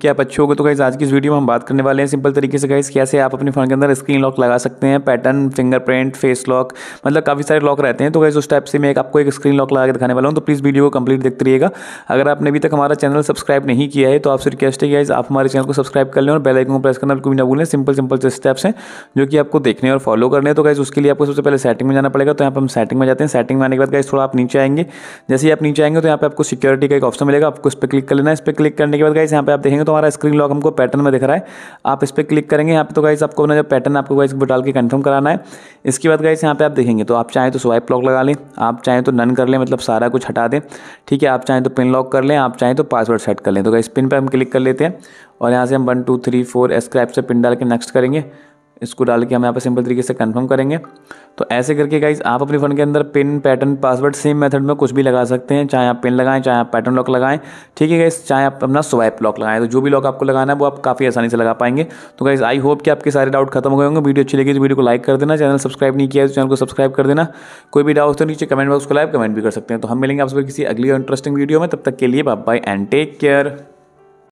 क्या आप अच्छे हो तो गाइज आज की इस वीडियो में हम बात करने वाले हैं सिंपल तरीके से गाइज कैसे आप अपने फ़ोन के अंदर स्क्रीन लॉक लगा सकते हैं पैटर्न फिंगरप्रिंट फेस लॉक मतलब काफ़ी सारे लॉक रहते हैं तो गाइज उस टाइप से मैं एक आपको एक स्क्रीन लॉक लगा के दिखाने वाला हूँ तो प्लीज़ वीडियो को कंप्लीट देखते रहिएगा अगर आपने अभी तक हमारा चैनल सब्सक्राइब नहीं किया है तो आपसे रिक्वेस्ट है गाइज आप हमारे चैनल को सब्सक्राइब कर लें और बेलाइकन को प्रेस करना बिल्कुल भी ना भूलें सिंपल सिंपल से स्टेप्स हैं जो कि आपको देखने और फॉलो करने तो गाइज उसके लिए आपको सबसे पहले सेटिंग में जाना पड़ेगा तो यहाँ पर हम सेटिंग में जाते हैं सेटिंग में आने के बाद गाइज थोड़ा आप नीचे आएंगे जैसे ही आप नीचे आएंगे तो यहाँ पर आपको सिक्योरिटी का एक ऑप्शन मिलेगा आपको इस पर क्लिक कर लेना इस पर क्लिक करने के बाद गाइज यहाँ पर आप देखेंगे तो तो हमारा स्क्रीन लॉक हमको पैटर्न में दिख रहा है आप इस पर क्लिक करेंगे यहाँ पे तो गाइस आपको अपना जो पैटर्न आपको गाइस डाल के कन्फर्म कराना है इसके बाद गाइस यहाँ पे आप देखेंगे तो आप चाहें तो स्वाइप लॉक लगा लें आप चाहें तो नन कर लें मतलब सारा कुछ हटा दें ठीक है आप चाहें तो पिन लॉक कर लें आप चाहें तो पासवर्ड सेट कर लें तो गाइस पिन पर हम क्लिक कर लेते हैं और यहाँ से हम one two three four scrap से पिन डाल के नेक्स्ट करेंगे इसको डाल के हम यहाँ पर सिंपल तरीके से कन्फर्म करेंगे तो ऐसे करके गाइज आप अपने फ़ोन के अंदर pin pattern password same method में कुछ भी लगा सकते हैं चाहे आप पिन लगाएं चाहे आप पैटर्न लॉक लगाएं ठीक है गाइज चाहे आप अपना स्वाइप लॉक लगाएं तो जो भी लॉक आपको लगाना है वो आप काफ़ी आसानी से लगा पाएंगे तो गाइज आई होप कि आपके सारे डाउट खत्म हो गए होंगे वीडियो अच्छी लगी तो वीडियो को लाइक कर देना चैनल सब्सक्राइब नहीं किया तो चैनल को सब्सक्राइब कर देना कोई भी डाउट तो नीचे कमेंट बॉक्स को लाइव कमेंट भी कर सकते हैं तो हम मिलेंगे आपसे किसी अगली इंटरेस्टिंग वीडियो में तब तक के लिए बाय एंड टेक केयर